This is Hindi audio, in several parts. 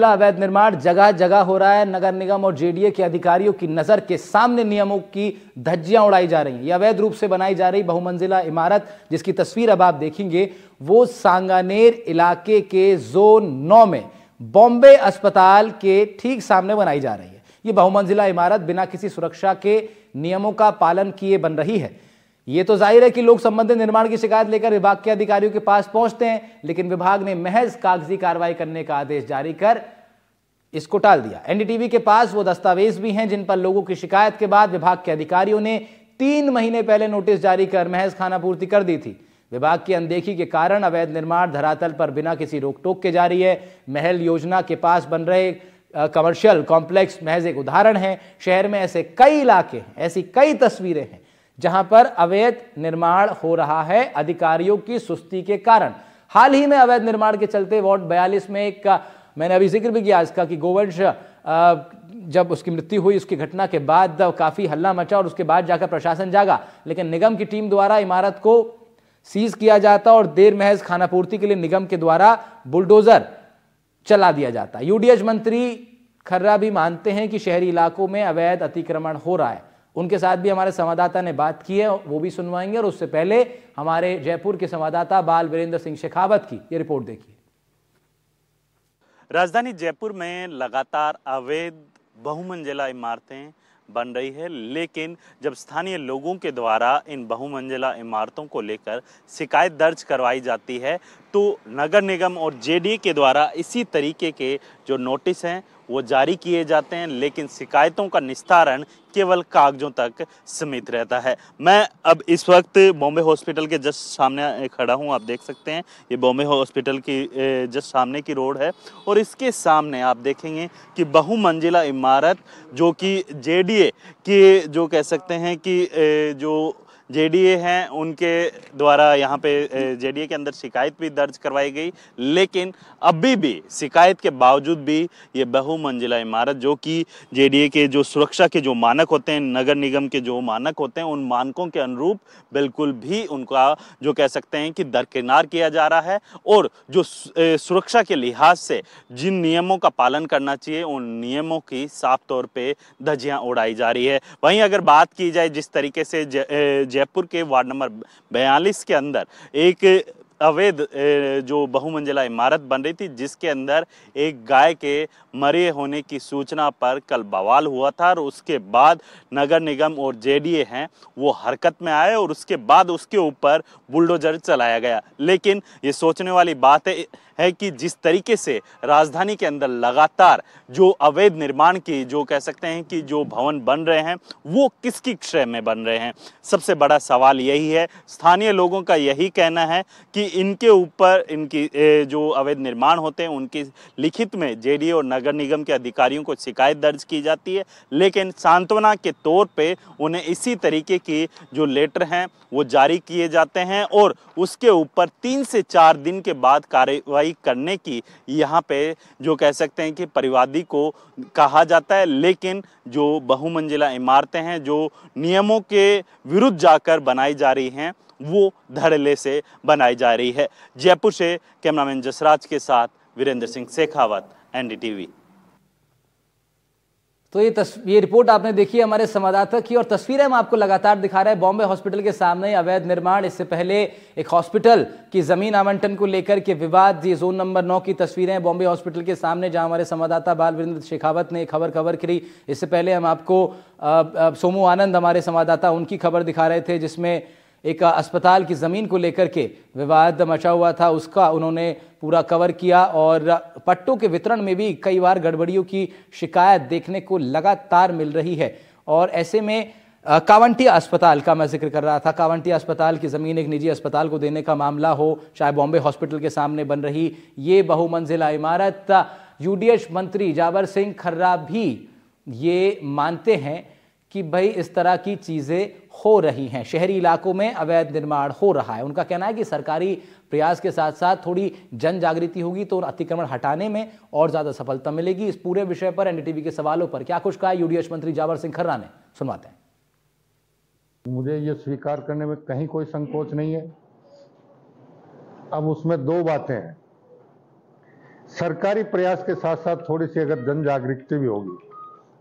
जिला अवैध निर्माण जगह जगह हो रहा है नगर निगम और जेडीए के अधिकारियों की नजर के सामने नियमों की धज्जियां उड़ाई जा रही हैं यह अवैध रूप से बनाई जा रही बहुमंजिला इमारत जिसकी तस्वीर अब आप देखेंगे वो सांगानेर इलाके के जोन नौ में बॉम्बे अस्पताल के ठीक सामने बनाई जा रही है ये बहुमंजिला इमारत बिना किसी सुरक्षा के नियमों का पालन किए बन रही है ये तो जाहिर है कि लोग संबंधित निर्माण की शिकायत लेकर विभाग के अधिकारियों के पास पहुंचते हैं लेकिन विभाग ने महज कागजी कार्रवाई करने का आदेश जारी कर इसको टाल दिया एनडीटीवी के पास वो दस्तावेज भी हैं जिन पर लोगों की शिकायत के बाद विभाग के अधिकारियों ने तीन महीने पहले नोटिस जारी कर महज खाना पूर्ति कर दी थी विभाग की अनदेखी के कारण अवैध निर्माण धरातल पर बिना किसी रोक टोक के जारी है महल योजना के पास बन रहे कमर्शियल कॉम्प्लेक्स महज एक उदाहरण है शहर में ऐसे कई इलाके हैं ऐसी कई तस्वीरें हैं जहां पर अवैध निर्माण हो रहा है अधिकारियों की सुस्ती के कारण हाल ही में अवैध निर्माण के चलते वार्ड बयालीस में एक मैंने अभी जिक्र भी किया इसका कि गोवंश जब उसकी मृत्यु हुई उसकी घटना के बाद काफ़ी हल्ला मचा और उसके बाद जाकर प्रशासन जागा लेकिन निगम की टीम द्वारा इमारत को सीज किया जाता और देर महज खानापूर्ति के लिए निगम के द्वारा बुलडोजर चला दिया जाता यूडीएच मंत्री खर्रा भी मानते हैं कि शहरी इलाकों में अवैध अतिक्रमण हो रहा है उनके साथ भी हमारे संवाददाता ने बात की है वो भी सुनवाएंगे और उससे पहले हमारे जयपुर के संवाददाता बाल वीरेंद्र सिंह शेखावत की ये रिपोर्ट देखिए राजधानी जयपुर में लगातार अवैध बहुमंजिला इमारतें बन रही है लेकिन जब स्थानीय लोगों के द्वारा इन बहुमंजिला इमारतों को लेकर शिकायत दर्ज करवाई जाती है तो नगर निगम और जेडीए के द्वारा इसी तरीके के जो नोटिस हैं वो जारी किए जाते हैं लेकिन शिकायतों का निस्तारण केवल कागजों तक सीमित रहता है मैं अब इस वक्त बॉम्बे हॉस्पिटल के जस्ट सामने खड़ा हूँ आप देख सकते हैं ये बॉम्बे हॉस्पिटल की जस्ट सामने की रोड है और इसके सामने आप देखेंगे कि बहुमंजिला इमारत जो कि जे के जो कह सकते हैं कि जो ए हैं उनके द्वारा यहाँ पे ए के अंदर शिकायत भी दर्ज करवाई गई लेकिन अभी भी शिकायत के बावजूद भी ये बहुमंजिला इमारत जो कि ए के जो सुरक्षा के जो मानक मानक होते हैं नगर निगम के जो मानक होते हैं उन मानकों के अनुरूप बिल्कुल भी उनका जो कह सकते हैं कि दरकिनार किया जा रहा है और जो सुरक्षा के लिहाज से जिन नियमों का पालन करना चाहिए उन नियमों की साफ तौर पर धजियाँ उड़ाई जा रही है वहीं अगर बात की जाए जिस तरीके से जयपुर के वार्ड नंबर बयालीस के अंदर एक अवैध जो बहुमंजिला इमारत बन रही थी जिसके अंदर एक गाय के मरे होने की सूचना पर कल बवाल हुआ था और उसके बाद नगर निगम और जेडीए हैं वो हरकत में आए और उसके बाद उसके ऊपर बुलडोजर चलाया गया लेकिन ये सोचने वाली बात है है कि जिस तरीके से राजधानी के अंदर लगातार जो अवैध निर्माण की जो कह सकते हैं कि जो भवन बन रहे हैं वो किसकी क्षय में बन रहे हैं सबसे बड़ा सवाल यही है स्थानीय लोगों का यही कहना है कि इनके ऊपर इनकी जो अवैध निर्माण होते हैं उनकी लिखित में जे और नगर निगम के अधिकारियों को शिकायत दर्ज की जाती है लेकिन सांत्वना के तौर पर उन्हें इसी तरीके की जो लेटर हैं वो जारी किए जाते हैं और उसके ऊपर तीन से चार दिन के बाद कार्रवाई कार्रवाई करने की यहाँ पे जो कह सकते हैं कि परिवादी को कहा जाता है लेकिन जो बहुमंजिला इमारतें हैं जो नियमों के विरुद्ध जाकर बनाई जा रही हैं वो धड़ले से बनाई जा रही है जयपुर से कैमरामैन जसराज के साथ वीरेंद्र सिंह शेखावत एनडीटीवी तो ये तस्वीर ये रिपोर्ट आपने देखी है हमारे संवाददाता की और तस्वीरें हम आपको लगातार दिखा रहे हैं बॉम्बे हॉस्पिटल के सामने अवैध निर्माण इससे पहले एक हॉस्पिटल की जमीन आवंटन को लेकर के विवाद ये जोन नंबर नौ की तस्वीरें बॉम्बे हॉस्पिटल के सामने जहां हमारे संवाददाता बाल वीरेंद्र शेखावत ने खबर कवर करी इससे पहले हम आपको आ, आ, सोमू आनंद हमारे संवाददाता उनकी खबर दिखा रहे थे जिसमें एक अस्पताल की ज़मीन को लेकर के विवाद मचा हुआ था उसका उन्होंने पूरा कवर किया और पट्टों के वितरण में भी कई बार गड़बड़ियों की शिकायत देखने को लगातार मिल रही है और ऐसे में कावंटिया अस्पताल का मैं जिक्र कर रहा था कावंटिया अस्पताल की ज़मीन एक निजी अस्पताल को देने का मामला हो चाहे बॉम्बे हॉस्पिटल के सामने बन रही ये बहुमंजिला इमारत यूडीएच मंत्री जावर सिंह खर्रा भी ये मानते हैं कि भाई इस तरह की चीज़ें हो रही हैं शहरी इलाकों में अवैध निर्माण हो रहा है उनका कहना है कि सरकारी प्रयास के साथ साथ थोड़ी जन जागृति होगी तो अतिक्रमण हटाने में और ज़्यादा सफलता मिलेगी इस पूरे विषय पर एनडीटीवी के सवालों पर क्या कुछ कहा यूडीएस मंत्री जावर सिंह खर्रा ने सुनवाते हैं मुझे ये स्वीकार करने में कहीं कोई संकोच नहीं है अब उसमें दो बातें हैं सरकारी प्रयास के साथ साथ थोड़ी सी अगर जन जागृति भी होगी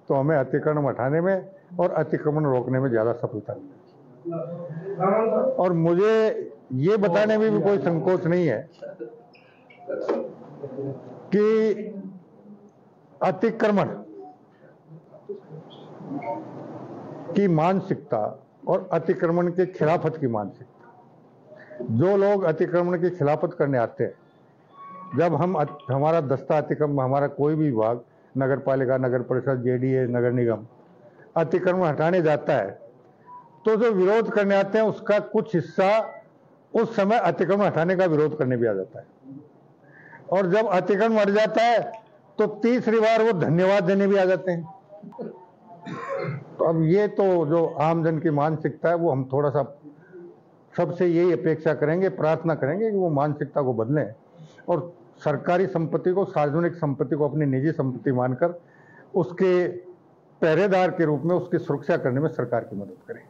तो हमें अतिक्रमण हटाने में और अतिक्रमण रोकने में ज़्यादा सफलता मिलेगी और मुझे ये बताने में भी कोई संकोच नहीं है कि अतिक्रमण की मानसिकता और अतिक्रमण के खिलाफत की मानसिकता जो लोग अतिक्रमण की खिलाफत करने आते हैं जब हम हमारा दस्ता अतिक्रम हमारा कोई भी विभाग नगर पालिका नगर परिषद जेडीए नगर निगम अतिक्रमण हटाने जाता है तो जो विरोध करने आते हैं उसका कुछ हिस्सा उस समय अतिक्रमण हटाने का विरोध करने भी आ जाता है और जब अतिक्रमण हट जाता है तो तीसरी बार वो धन्यवाद देने भी आ जाते हैं तो अब ये तो जो आमजन की मानसिकता है वो हम थोड़ा सा सबसे यही अपेक्षा करेंगे प्रार्थना करेंगे कि वो मानसिकता को बदलें और सरकारी संपत्ति को सार्वजनिक संपत्ति को अपनी निजी संपत्ति मानकर उसके पहरेदार के रूप में उसकी सुरक्षा करने में सरकार की मदद करें